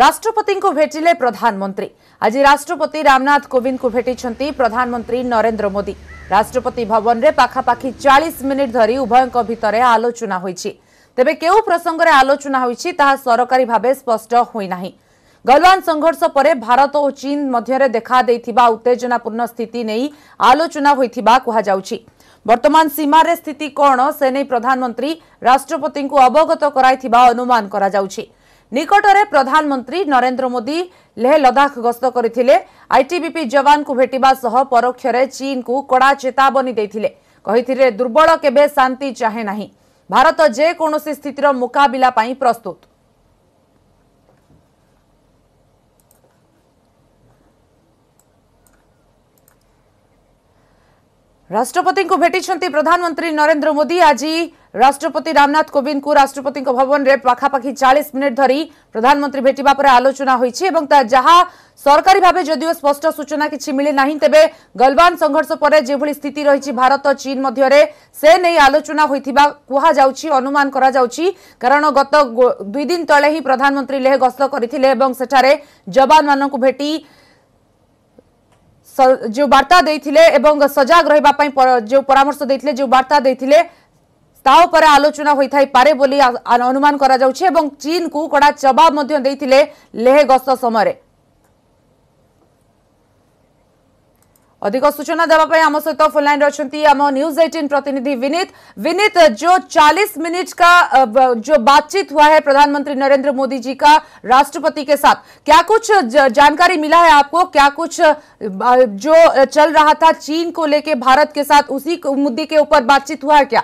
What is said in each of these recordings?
ରାଷ୍ଟ୍ରପତିଙ୍କୁ ଭେଟିଲେ ପ୍ରଧାନମନ୍ତ୍ରୀ ଆଜି ରାଷ୍ଟ୍ରପତି ରାମନାଥ କୋବିନ୍ଦଙ୍କୁ ଭେଟିଛନ୍ତି ପ୍ରଧାନମନ୍ତ୍ରୀ ନରେନ୍ଦ୍ର ମୋଦି ରାଷ୍ଟ୍ରପତି ଭବନରେ ପାଖାପାଖି ଚାଳିଶ ମିନିଟ୍ ଧରି ଉଭୟଙ୍କ ଭିତରେ ଆଲୋଚନା ହୋଇଛି ତେବେ କେଉଁ ପ୍ରସଙ୍ଗରେ ଆଲୋଚନା ହୋଇଛି ତାହା ସରକାରୀ ଭାବେ ସ୍ପଷ୍ଟ ହୋଇନାହିଁ ଗଲୱାନ ସଂଘର୍ଷ ପରେ ଭାରତ ଓ ଚୀନ ମଧ୍ୟରେ ଦେଖାଦେଇଥିବା ଉତ୍ତେଜନାପୂର୍ଣ୍ଣ ସ୍ଥିତି ନେଇ ଆଲୋଚନା ହୋଇଥିବା କୁହାଯାଉଛି ବର୍ତ୍ତମାନ ସୀମାରେ ସ୍ଥିତି କ'ଣ ସେ ନେଇ ପ୍ରଧାନମନ୍ତ୍ରୀ ରାଷ୍ଟ୍ରପତିଙ୍କୁ ଅବଗତ କରାଇଥିବା ଅନୁମାନ କରାଯାଉଛି ନିକଟରେ ପ୍ରଧାନମନ୍ତ୍ରୀ ନରେନ୍ଦ୍ର ମୋଦି ଲେହ ଲଦାଖ ଗସ୍ତ କରିଥିଲେ ଆଇଟିବିପି ଯବାନଙ୍କୁ ଭେଟିବା ସହ ପରୋକ୍ଷରେ ଚୀନ୍କୁ କଡ଼ା ଚେତାବନୀ ଦେଇଥିଲେ କହିଥିଲେ ଦୁର୍ବଳ କେବେ ଶାନ୍ତି ଚାହେଁ ନାହିଁ ଭାରତ ଯେକୌଣସି ସ୍ଥିତିର ମୁକାବିଲା ପାଇଁ ପ୍ରସ୍ତୁତ ରାଷ୍ଟ୍ରପତିଙ୍କୁ ଭେଟିଛନ୍ତି ପ୍ରଧାନମନ୍ତ୍ରୀ ନରେନ୍ଦ୍ର ମୋଦି ଆଜି ରାଷ୍ଟ୍ରପତି ରାମନାଥ କୋବିନ୍ଦଙ୍କୁ ରାଷ୍ଟ୍ରପତିଙ୍କ ଭବନରେ ପାଖାପାଖି ଚାଳିଶ ମିନିଟ୍ ଧରି ପ୍ରଧାନମନ୍ତ୍ରୀ ଭେଟିବା ପରେ ଆଲୋଚନା ହୋଇଛି ଏବଂ ତା ଯାହା ସରକାରୀ ଭାବେ ଯଦିଓ ସ୍ପଷ୍ଟ ସୂଚନା କିଛି ମିଳିନାହିଁ ତେବେ ଗଲୱାନ ସଂଘର୍ଷ ପରେ ଯେଭଳି ସ୍ଥିତି ରହିଛି ଭାରତ ଚୀନ ମଧ୍ୟରେ ସେ ନେଇ ଆଲୋଚନା ହୋଇଥିବା କୁହାଯାଉଛି ଅନୁମାନ କରାଯାଉଛି କାରଣ ଗତ ଦୁଇ ଦିନ ତଳେ ହିଁ ପ୍ରଧାନମନ୍ତ୍ରୀ ଲେହ ଗସ୍ତ କରିଥିଲେ ଏବଂ ସେଠାରେ ଯବାନମାନଙ୍କୁ ଭେଟି जो बार्ता दे थिले एवं सजाग रहबा पई जो परामर्श दे जो बार्ता दे थिले ता आलोचना होई थाई पारे बोली अनुमान करा जाउछे एवं चीन को कडा जवाब मध्य थिले लेह गस्त समय अधिक सूचना देवाई आम सहित ସହିତ अच्छा ଲାଇନ୍ରେ ଅଛନ୍ତି ଆମ ନ୍ୟୁଜ୍ विनीत विनीत जो 40 मिनट का जो बातचीत हुआ है प्रधानमंत्री नरेंद्र मोदी जी का राष्ट्रपति के साथ क्या कुछ जानकारी मिला है आपको क्या कुछ जो चल रहा था चीन को लेके भारत के साथ उसी मुद्दे के ऊपर बातचीत हुआ है क्या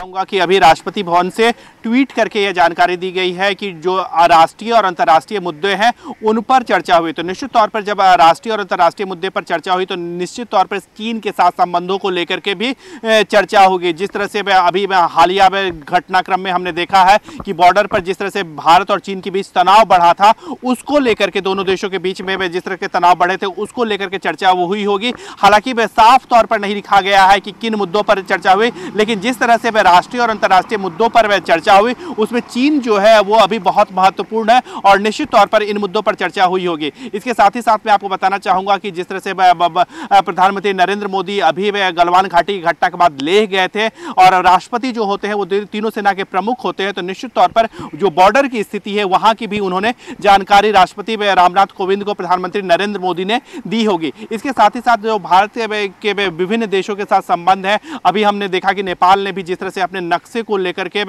कहूँगा कि अभी राष्ट्रपति भवन से ट्वीट करके यह जानकारी दी गई है कि जो राष्ट्रीय और अंतर्राष्ट्रीय मुद्दे हैं उन पर चर्चा हुई तो निश्चित तौर पर जब राष्ट्रीय और अंतर्राष्ट्रीय मुद्दे पर चर्चा हुई तो निश्चित तौर पर चीन के साथ संबंधों को लेकर के भी चर्चा होगी जिस तरह से अभी हालिया में घटनाक्रम में हमने देखा है कि बॉर्डर पर जिस तरह से भारत और चीन के बीच तनाव बढ़ा था उसको लेकर के दोनों देशों के बीच में जिस तरह के तनाव बढ़े थे उसको लेकर के चर्चा हुई होगी हालांकि वह साफ तौर पर नहीं लिखा गया है कि किन मुद्दों पर चर्चा हुई लेकिन जिस तरह से वह राष्ट्रीय और अंतर्राष्ट्रीय मुद्दों पर वह चर्चा हुई उसमें चीन जो है वो अभी बहुत महत्वपूर्ण है और निश्चित तौर पर इन मुद्दों पर चर्चा हुई होगी इसके साथ ही साथ मैं आपको बताना चाहूंगा कि जिस तरह से प्रधानमंत्री नरेंद्र मोदी अभी गलवान घाटी की घटना के बाद लेह गए थे और राष्ट्रपति जो होते हैं वो तीनों सेना के प्रमुख होते हैं तो निश्चित तौर पर जो बॉर्डर की स्थिति है वहां की भी उन्होंने जानकारी राष्ट्रपति रामनाथ कोविंद को प्रधानमंत्री नरेंद्र मोदी ने दी होगी इसके साथ ही साथ जो भारत के विभिन्न देशों के साथ संबंध है अभी हमने देखा कि नेपाल ने भी जिस तरह से अपने नक्शे को लेकर के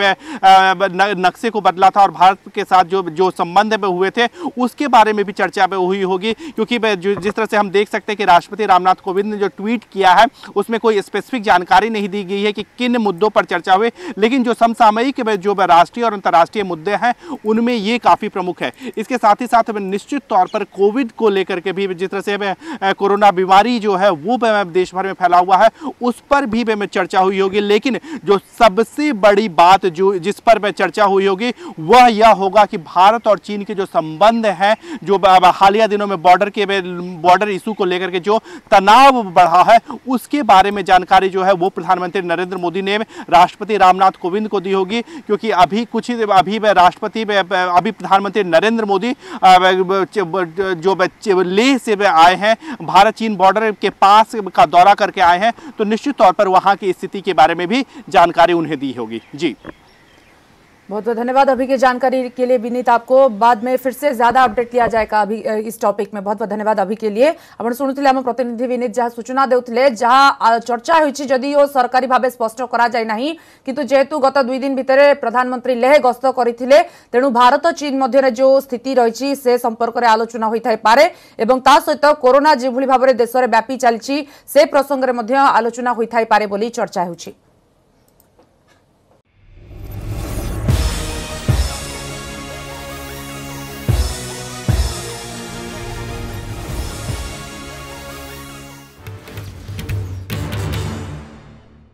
नक्शे को बदला था और भारत के साथ जो जो संबंध हुए थे उसके बारे में भी चर्चा हुई होगी क्योंकि जिस तरह से हम देख सकते हैं कि राष्ट्रपति रामनाथ कोविंद ने जो ट्वीट किया है उसमें कोई स्पेसिफिक जानकारी नहीं दी गई है कि किन मुद्दों पर चर्चा हुई लेकिन जो समसामयिक जो राष्ट्रीय और अंतर्राष्ट्रीय मुद्दे हैं उनमें ये काफ़ी प्रमुख है इसके साथ ही साथ निश्चित तौर पर कोविड को लेकर के भी जिस तरह से कोरोना बीमारी जो है वो देश भर में फैला हुआ है उस पर भी चर्चा हुई होगी लेकिन जो सबसे बड़ी बात जो जिस पर मैं चर्चा हुई होगी वह यह होगा कि भारत और चीन के जो संबंध हैं जो हालिया दिनों में बॉर्डर के बॉर्डर इशू को लेकर के जो तनाव बढ़ा है उसके बारे में जानकारी जो है वो प्रधानमंत्री नरेंद्र मोदी ने राष्ट्रपति रामनाथ कोविंद को दी होगी क्योंकि अभी कुछ ही अभी राष्ट्रपति अभी प्रधानमंत्री नरेंद्र मोदी जो लेह से आए हैं भारत चीन बॉर्डर के पास का दौरा करके आए हैं तो निश्चित तौर पर वहाँ की स्थिति के बारे में भी जानकारी जानकारी उन्हें दी होगी जी बहुत बहुत धन्यवाद अभी की जानकारी के लिए विनीत आपको बाद में फिर से ज्यादा अपडेट लिया जाएगा अभी इस टॉपिक में बहुत बहुत धन्यवाद अभी के लिए आपण शुणुले आम प्रतिनिधि विनीत जहाँ सूचना देते जहाँ चर्चा होदिओ सरकारी भाव स्पष्ट कराई ना किंतु जेहेतु गत दुई दिन भितर प्रधानमंत्री लेह गस्त करते तेणु भारत चीन मध्य जो स्थिति रही से संपर्क में आलोचना होपे और ता सहित कोरोना जो भाव में देश में व्यापी चलती से प्रसंगे आलोचना होपे चर्चा होती